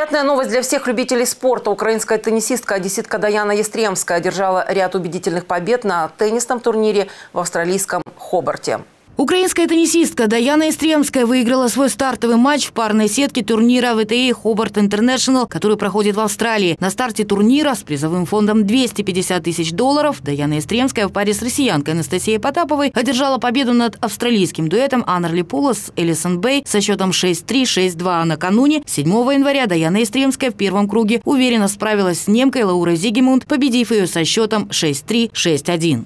Приятная новость для всех любителей спорта. Украинская теннисистка одесситка Даяна Естремская одержала ряд убедительных побед на теннисном турнире в австралийском Хобарте. Украинская теннисистка Даяна Истремская выиграла свой стартовый матч в парной сетке турнира ВТИ Хобарт Интернешнл, который проходит в Австралии. На старте турнира с призовым фондом 250 тысяч долларов Даяна Истремская в паре с россиянкой Анастасией Потаповой одержала победу над австралийским дуэтом Аннерли Пула с Элисон Бэй со счетом 6-3, 6-2. А накануне, 7 января, Даяна Истремская в первом круге уверенно справилась с немкой Лаурой Зигемунд, победив ее со счетом 6-3, 6-1.